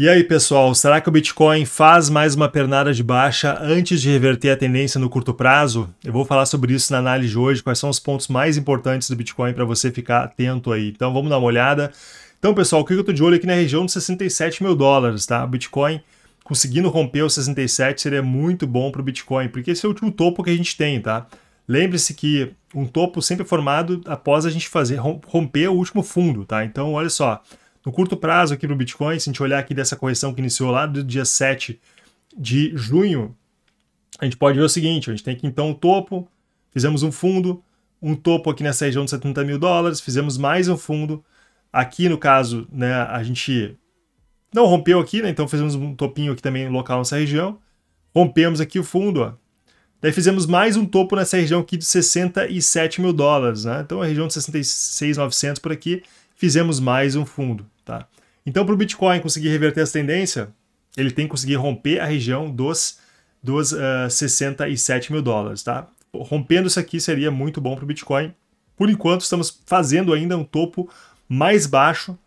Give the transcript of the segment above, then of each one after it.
E aí, pessoal, será que o Bitcoin faz mais uma pernada de baixa antes de reverter a tendência no curto prazo? Eu vou falar sobre isso na análise de hoje, quais são os pontos mais importantes do Bitcoin para você ficar atento aí. Então, vamos dar uma olhada. Então, pessoal, o que eu estou de olho aqui na região dos 67 mil dólares, tá? O Bitcoin conseguindo romper os 67 seria muito bom para o Bitcoin, porque esse é o último topo que a gente tem, tá? Lembre-se que um topo sempre é formado após a gente fazer romper o último fundo, tá? Então, olha só, no curto prazo aqui para o Bitcoin, se a gente olhar aqui dessa correção que iniciou lá do dia 7 de junho, a gente pode ver o seguinte, a gente tem aqui então o um topo, fizemos um fundo, um topo aqui nessa região de 70 mil dólares, fizemos mais um fundo, aqui no caso, né, a gente não rompeu aqui, né, então fizemos um topinho aqui também local nessa região, rompemos aqui o fundo, ó, Daí fizemos mais um topo nessa região aqui de 67 mil dólares, né? Então a região de 66,900 por aqui, fizemos mais um fundo. Tá? Então, para o Bitcoin conseguir reverter essa tendência, ele tem que conseguir romper a região dos, dos uh, eh, 67 mil dólares. Tá? Rompendo isso aqui seria muito bom para o Bitcoin. Por enquanto, estamos fazendo ainda um topo mais baixo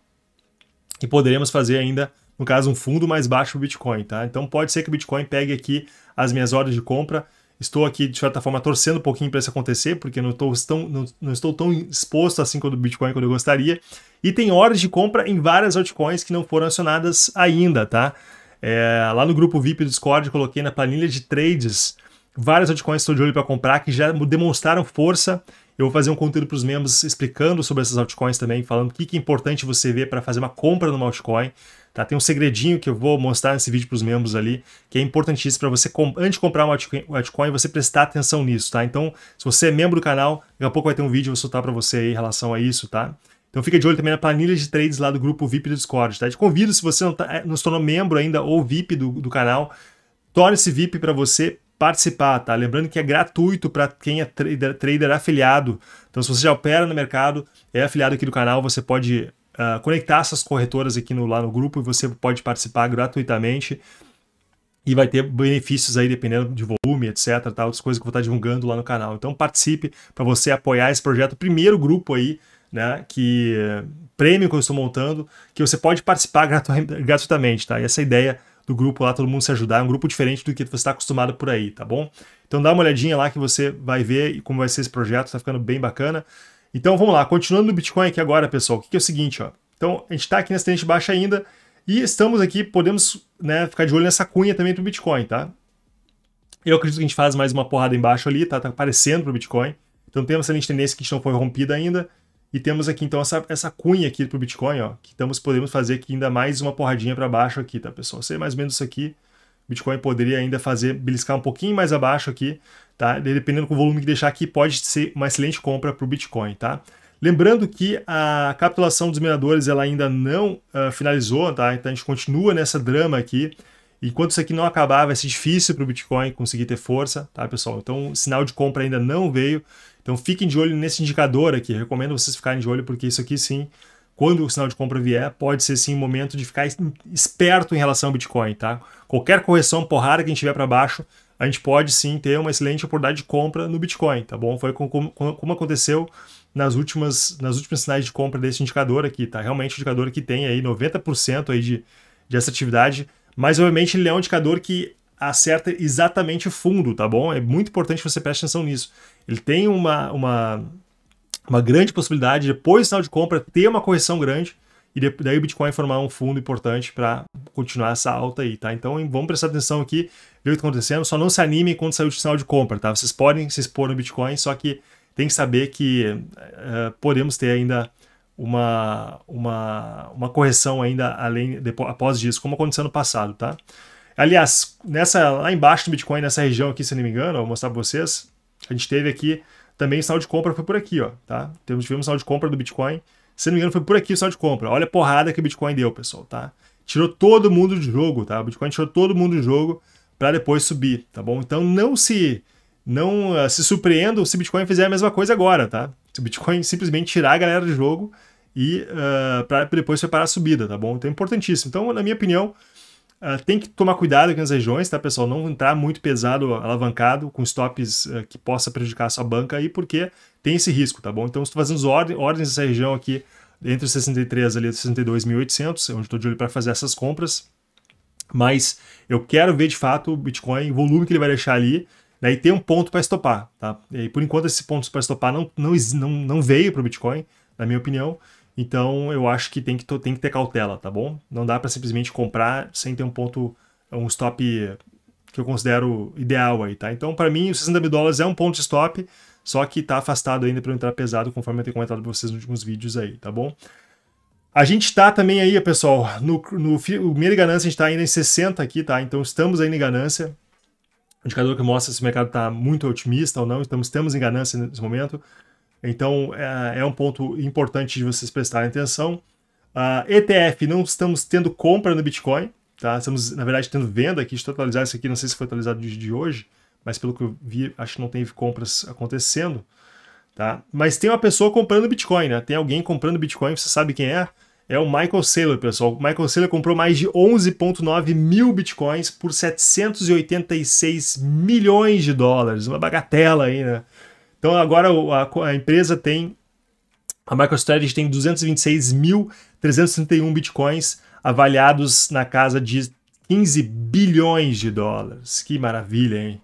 e poderemos fazer ainda, no caso, um fundo mais baixo para o Bitcoin. Tá? Então, pode ser que o Bitcoin pegue aqui as minhas ordens de compra Estou aqui, de certa forma, torcendo um pouquinho para isso acontecer, porque não estou, tão, não, não estou tão exposto assim quanto o Bitcoin quando eu gostaria. E tem ordens de compra em várias altcoins que não foram acionadas ainda, tá? É, lá no grupo VIP do Discord, coloquei na planilha de trades várias altcoins que estou de olho para comprar, que já demonstraram força eu vou fazer um conteúdo para os membros explicando sobre essas altcoins também, falando o que, que é importante você ver para fazer uma compra numa altcoin. Tá? Tem um segredinho que eu vou mostrar nesse vídeo para os membros ali, que é importantíssimo para você, antes de comprar uma altcoin, você prestar atenção nisso, tá? Então, se você é membro do canal, daqui a pouco vai ter um vídeo eu vou soltar para você aí em relação a isso, tá? Então fica de olho também na planilha de trades lá do grupo VIP do Discord, tá? Te convido, se você não, tá, eh, não se tornou membro ainda ou VIP do, do canal, torne-se VIP para você participar, tá? Lembrando que é gratuito para quem é trader, trader, afiliado. Então, se você já opera no mercado, é afiliado aqui do canal, você pode uh, conectar essas corretoras aqui no, lá no grupo e você pode participar gratuitamente e vai ter benefícios aí dependendo de volume, etc, tá? outras coisas que eu vou estar tá divulgando lá no canal. Então participe para você apoiar esse projeto, primeiro grupo aí, né, que eh, prêmio que eu estou montando, que você pode participar gratuitamente, tá? E essa é ideia do grupo lá, todo mundo se ajudar. É um grupo diferente do que você está acostumado por aí, tá bom? Então dá uma olhadinha lá que você vai ver como vai ser esse projeto, está ficando bem bacana. Então vamos lá, continuando no Bitcoin aqui agora, pessoal, o que, que é o seguinte, ó. Então a gente está aqui nessa tendência baixa ainda e estamos aqui, podemos né, ficar de olho nessa cunha também para o Bitcoin, tá? Eu acredito que a gente faz mais uma porrada embaixo ali, tá? Tá aparecendo para o Bitcoin. Então temos essa linha de tendência que a gente não foi rompida ainda. E temos aqui então essa, essa cunha aqui para o Bitcoin, ó, que estamos, podemos fazer aqui ainda mais uma porradinha para baixo aqui, tá pessoal? Sei mais ou menos isso aqui. Bitcoin poderia ainda fazer beliscar um pouquinho mais abaixo aqui, tá? Dependendo do volume que deixar aqui, pode ser uma excelente compra para o Bitcoin, tá? Lembrando que a capitulação dos mineradores ela ainda não uh, finalizou, tá? Então a gente continua nessa drama aqui Enquanto isso aqui não acabar, vai ser difícil para o Bitcoin conseguir ter força, tá, pessoal? Então, sinal de compra ainda não veio. Então, fiquem de olho nesse indicador aqui. Recomendo vocês ficarem de olho, porque isso aqui sim, quando o sinal de compra vier, pode ser sim momento de ficar esperto em relação ao Bitcoin, tá? Qualquer correção porrada que a gente tiver para baixo, a gente pode sim ter uma excelente oportunidade de compra no Bitcoin, tá bom? Foi como, aconteceu nas últimas, nas últimas sinais de compra desse indicador aqui, tá? Realmente o indicador que tem aí 90% aí de, de assertividade mas, obviamente, ele é um indicador que acerta exatamente o fundo, tá bom? É muito importante que você preste atenção nisso. Ele tem uma, uma, uma grande possibilidade, depois do sinal de compra, ter uma correção grande e daí o Bitcoin formar um fundo importante para continuar essa alta aí, tá? Então vamos prestar atenção aqui, ver o que está acontecendo. Só não se animem quando sair o sinal de compra, tá? Vocês podem se expor no Bitcoin, só que tem que saber que uh, podemos ter ainda uma, uma, uma correção ainda além depois, após disso, como aconteceu no passado, tá? Aliás, nessa lá embaixo do Bitcoin, nessa região aqui, se não me engano, vou mostrar para vocês, a gente teve aqui também sinal de compra foi por aqui, ó, tá? Temos tivemos sinal de compra do Bitcoin, se não me engano foi por aqui o sinal de compra. Olha a porrada que o Bitcoin deu, pessoal, tá? Tirou todo mundo do jogo, tá? O Bitcoin tirou todo mundo do jogo para depois subir, tá bom? Então não se não uh, se surpreendam se o Bitcoin fizer a mesma coisa agora, tá? Se o Bitcoin simplesmente tirar a galera do jogo, e uh, ah, para depois separar a subida, tá bom? Então é importantíssimo. Então, na minha opinião, uh, tem que tomar cuidado aqui nas regiões, tá, pessoal? Não entrar muito pesado, alavancado, com stops uh, que possa prejudicar a sua banca aí, porque tem esse risco, tá bom? Então, estou fazendo ordens, ordens nessa região aqui, entre 63 ali, 62.800, é onde estou de olho para fazer essas compras, mas eu quero ver de fato o Bitcoin, o volume que ele vai deixar ali, né, e ter um ponto para estopar, tá? E por enquanto esse ponto para estopar não, não, não, não veio para o Bitcoin, na minha opinião, então eu acho que tem que, tem que ter cautela, tá bom? Não dá para simplesmente comprar sem ter um ponto, um stop que eu considero ideal aí, tá? Então para mim os 60 mil dólares é um ponto de stop, só que tá afastado ainda para entrar pesado, conforme eu tenho comentado para vocês nos últimos vídeos aí, tá bom? A gente está também aí, pessoal, no, no o Mira Ganância a gente está ainda em 60 aqui, tá? Então estamos ainda em ganância. indicador que mostra se o mercado está muito otimista ou não, estamos, estamos em ganância nesse momento. Então é, é um ponto importante de vocês prestarem atenção. Uh, ETF, não estamos tendo compra no Bitcoin, tá? Estamos, na verdade, tendo venda aqui. Deixa eu atualizar isso aqui, não sei se foi atualizado de, de hoje, mas pelo que eu vi, acho que não teve compras acontecendo, tá? Mas tem uma pessoa comprando Bitcoin, né? Tem alguém comprando Bitcoin, você sabe quem é? É o Michael Saylor, pessoal. O Michael Saylor comprou mais de 11,9 mil Bitcoins por 786 milhões de dólares. Uma bagatela aí, né? Então agora a, a empresa tem, a MicroStrategy tem 226.331 bitcoins avaliados na casa de 15 bilhões de dólares. Que maravilha, hein?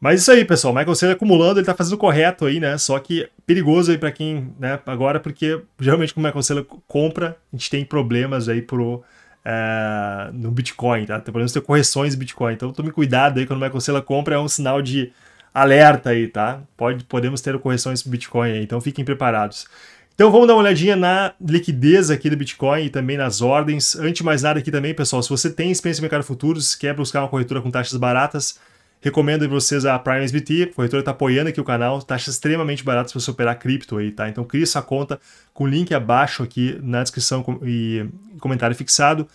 Mas isso aí, pessoal. Michael Saylor acumulando, ele tá fazendo o correto aí, né? Só que perigoso aí para quem, né? Agora, porque geralmente quando o Michael Saylor compra, a gente tem problemas aí pro, é, no Bitcoin, tá? Tem problemas, ter correções Bitcoin. Então tome cuidado aí quando o Michael Saylor compra, é um sinal de alerta aí, tá? Pode, podemos ter correções para Bitcoin aí, então fiquem preparados. Então vamos dar uma olhadinha na liquidez aqui do Bitcoin e também nas ordens. Antes de mais nada aqui também, pessoal, se você tem experiência em mercado futuros, quer buscar uma corretora com taxas baratas, recomendo para vocês a Prime SBT, a corretora está apoiando aqui o canal, taxas extremamente baratas para você operar cripto aí, tá? Então crie sua conta com o link abaixo aqui na descrição e comentário fixado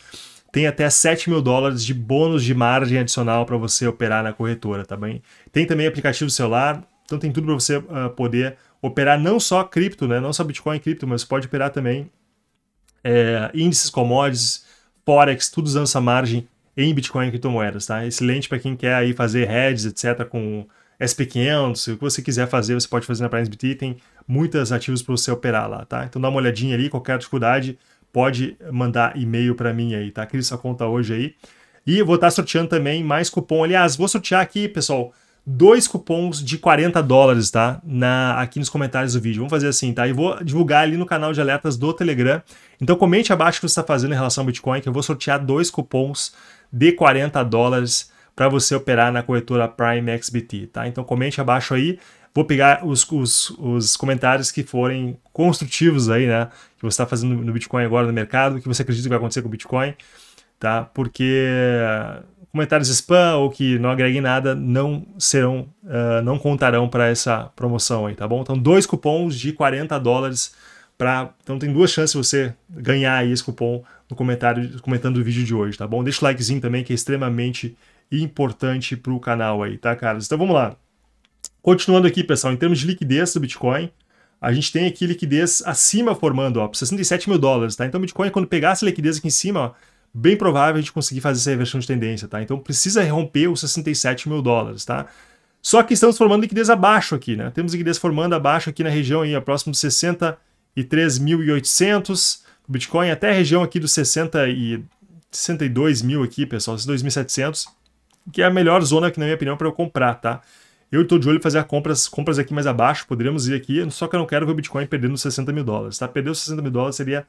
tem até 7 mil dólares de bônus de margem adicional para você operar na corretora, tá bem? Tem também aplicativo celular, então tem tudo para você uh, poder operar não só cripto, né? Não só Bitcoin e cripto, mas pode operar também é, índices, commodities, forex, tudo usando essa margem em Bitcoin e criptomoedas, tá? Excelente para quem quer aí fazer hedges, etc, com SP500, o que você quiser fazer, você pode fazer na PrimeBT, tem muitos ativos para você operar lá, tá? Então dá uma olhadinha ali, qualquer dificuldade, pode mandar e-mail para mim aí, tá? Cria sua conta hoje aí. E vou estar tá sorteando também mais cupom. Aliás, vou sortear aqui, pessoal, dois cupons de 40 dólares, tá? Na, aqui nos comentários do vídeo. Vamos fazer assim, tá? E vou divulgar ali no canal de alertas do Telegram. Então comente abaixo o que você está fazendo em relação ao Bitcoin, que eu vou sortear dois cupons de 40 dólares para você operar na corretora Prime XBT, tá? Então comente abaixo aí. Vou pegar os, os, os comentários que forem construtivos aí, né? Que você está fazendo no Bitcoin agora no mercado, que você acredita que vai acontecer com o Bitcoin, tá? Porque eh, comentários spam ou que não agreguem nada não serão, uh, não contarão para essa promoção aí, tá bom? Então, dois cupons de 40 dólares para. Então, tem duas chances você ganhar aí esse cupom no comentário, comentando o vídeo de hoje, tá bom? Deixa o likezinho também, que é extremamente importante para o canal aí, tá, caras? Então, vamos lá. Continuando aqui, pessoal, em termos de liquidez do Bitcoin, a gente tem aqui liquidez acima formando, ó, 67 mil dólares, tá? Então o Bitcoin, quando pegar essa liquidez aqui em cima, ó, bem provável a gente conseguir fazer essa reversão de tendência, tá? Então precisa romper os 67 mil dólares, tá? Só que estamos formando liquidez abaixo aqui, né? Temos liquidez formando abaixo aqui na região aí, ó, próximo de 63.800, o Bitcoin até a região aqui dos 60 e 62 mil aqui, pessoal, 2.700, que é a melhor zona aqui na minha opinião para eu comprar, tá? Eu estou de olho em fazer compras, compras aqui mais abaixo, poderíamos ir aqui, só que eu não quero ver o Bitcoin perdendo 60 mil dólares. Tá? Perder os 60 mil dólares seria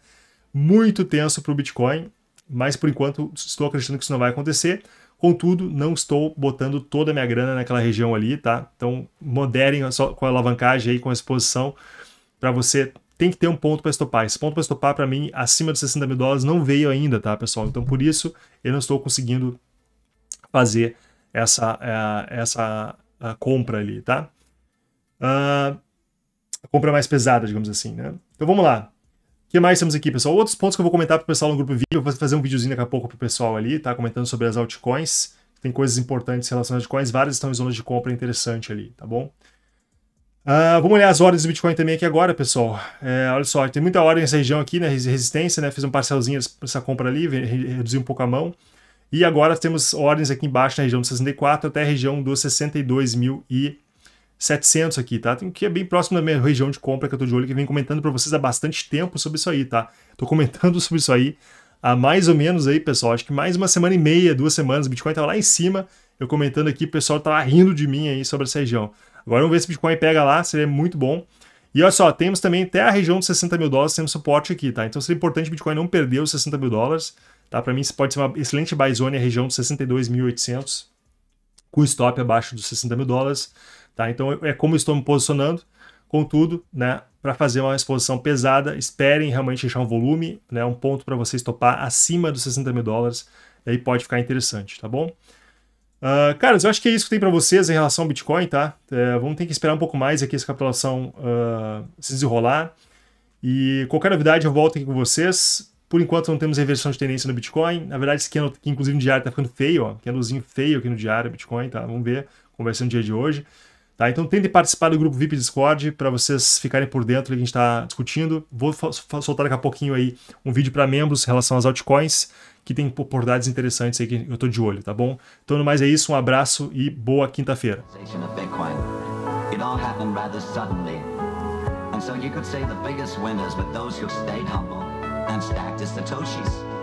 muito tenso para o Bitcoin, mas por enquanto estou acreditando que isso não vai acontecer. Contudo, não estou botando toda a minha grana naquela região ali, tá? Então, moderem só com a alavancagem aí, com a exposição, para você tem que ter um ponto para estopar. Esse ponto para estopar, para mim, acima dos 60 mil dólares, não veio ainda, tá, pessoal? Então, por isso, eu não estou conseguindo fazer essa, eh, essa a compra ali, tá? Uh, a compra mais pesada, digamos assim, né? Então vamos lá. O que mais temos aqui, pessoal? Outros pontos que eu vou comentar pro pessoal no grupo vídeo, vou fazer um videozinho daqui a pouco pro pessoal ali, tá? Comentando sobre as altcoins. Tem coisas importantes relacionadas a altcoins, várias estão em zonas de compra interessante ali, tá bom? Uh, vamos olhar as ordens do Bitcoin também aqui agora, pessoal. É, olha só, tem muita ordem nessa região aqui, né? Resistência, né? Fiz um parcelzinho dessa compra ali, reduzi um pouco a mão. E agora temos ordens aqui embaixo na região dos 64 até a região dos 62.700 aqui, tá? Que é bem próximo da minha região de compra que eu tô de olho, que vem comentando para vocês há bastante tempo sobre isso aí, tá? Tô comentando sobre isso aí há mais ou menos aí, pessoal, acho que mais uma semana e meia, duas semanas, o Bitcoin tava lá em cima, eu comentando aqui, o pessoal tava tá rindo de mim aí sobre essa região. Agora vamos ver se o Bitcoin pega lá, seria muito bom. E olha só, temos também até a região dos 60 mil dólares, temos suporte aqui, tá? Então seria importante o Bitcoin não perder os 60 mil dólares, Tá? Para mim, isso pode ser uma excelente buy zone, a região dos 62.800, com stop abaixo dos 60 mil dólares. Tá? Então, é como estou me posicionando. Contudo, né, para fazer uma exposição pesada, esperem realmente deixar um volume, né, um ponto para vocês topar acima dos 60 mil dólares. Aí pode ficar interessante, tá bom? Uh, caras, eu acho que é isso que tem para vocês em relação ao Bitcoin, tá? É, vamos ter que esperar um pouco mais aqui essa capitulação uh, se desenrolar. E qualquer novidade eu volto aqui com vocês. Por enquanto não temos reversão de tendência no Bitcoin. Na verdade, esse candle aqui, é inclusive, no diário está ficando feio, ó. Candlezinho é feio aqui no diário, Bitcoin, tá? Vamos ver, conversando no dia de hoje. Tá, então tentem participar do grupo VIP Discord para vocês ficarem por dentro do que a gente está discutindo. Vou soltar daqui a pouquinho aí um vídeo para membros em relação às altcoins, que tem oportunidades interessantes aí que eu estou de olho, tá bom? Então, no mais é isso, um abraço e boa quinta-feira. And so you could say the biggest winners those who stayed humble. and stacked as Satoshis.